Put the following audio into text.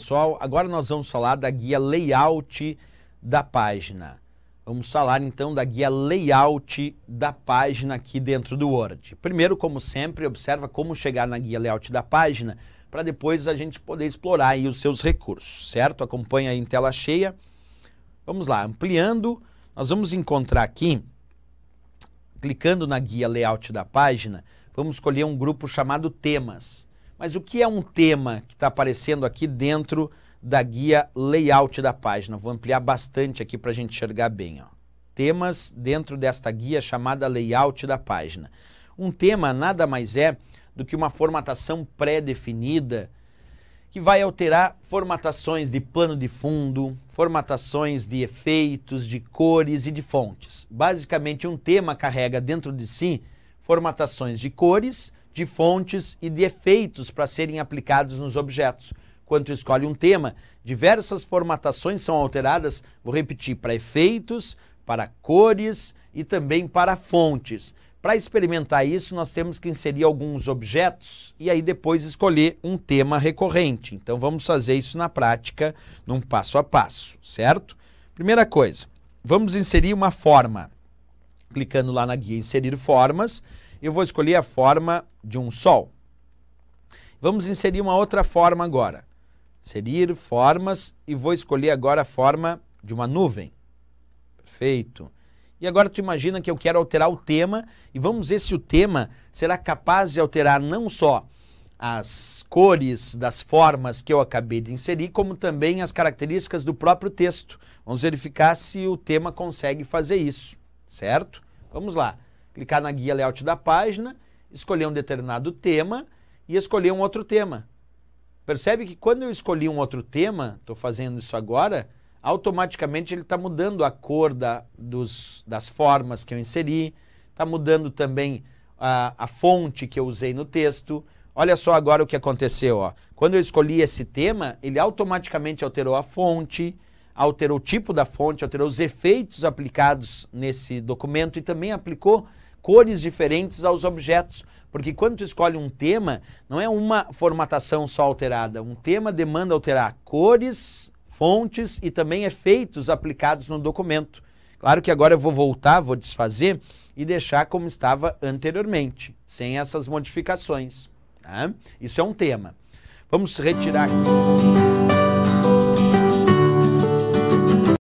pessoal. Agora nós vamos falar da guia layout da página. Vamos falar então da guia layout da página aqui dentro do Word. Primeiro, como sempre, observa como chegar na guia layout da página para depois a gente poder explorar aí os seus recursos, certo? Acompanha aí em tela cheia. Vamos lá, ampliando, nós vamos encontrar aqui, clicando na guia layout da página, vamos escolher um grupo chamado temas. Mas o que é um tema que está aparecendo aqui dentro da guia layout da página? Vou ampliar bastante aqui para a gente enxergar bem. Ó. Temas dentro desta guia chamada layout da página. Um tema nada mais é do que uma formatação pré-definida que vai alterar formatações de plano de fundo, formatações de efeitos, de cores e de fontes. Basicamente, um tema carrega dentro de si formatações de cores, de fontes e de efeitos para serem aplicados nos objetos. Quando escolhe um tema, diversas formatações são alteradas, vou repetir, para efeitos, para cores e também para fontes. Para experimentar isso, nós temos que inserir alguns objetos e aí depois escolher um tema recorrente. Então vamos fazer isso na prática, num passo a passo, certo? Primeira coisa, vamos inserir uma forma. Clicando lá na guia inserir formas, eu vou escolher a forma de um sol. Vamos inserir uma outra forma agora. Inserir formas e vou escolher agora a forma de uma nuvem. Perfeito. E agora tu imagina que eu quero alterar o tema e vamos ver se o tema será capaz de alterar não só as cores das formas que eu acabei de inserir, como também as características do próprio texto. Vamos verificar se o tema consegue fazer isso, certo? Vamos lá clicar na guia layout da página, escolher um determinado tema e escolher um outro tema. Percebe que quando eu escolhi um outro tema, estou fazendo isso agora, automaticamente ele está mudando a cor da, dos, das formas que eu inseri, está mudando também a, a, fonte que eu usei no texto. Olha só agora o que aconteceu. Ó. Quando eu escolhi esse tema, ele automaticamente alterou a fonte, alterou o tipo da fonte, alterou os efeitos aplicados nesse documento e também aplicou cores diferentes aos objetos. Porque quando tu escolhe um tema, não é uma formatação só alterada. Um tema demanda alterar cores, fontes e também efeitos aplicados no documento. Claro que agora eu vou voltar, vou desfazer e deixar como estava anteriormente, sem essas modificações. Tá? Isso é um tema. Vamos retirar aqui.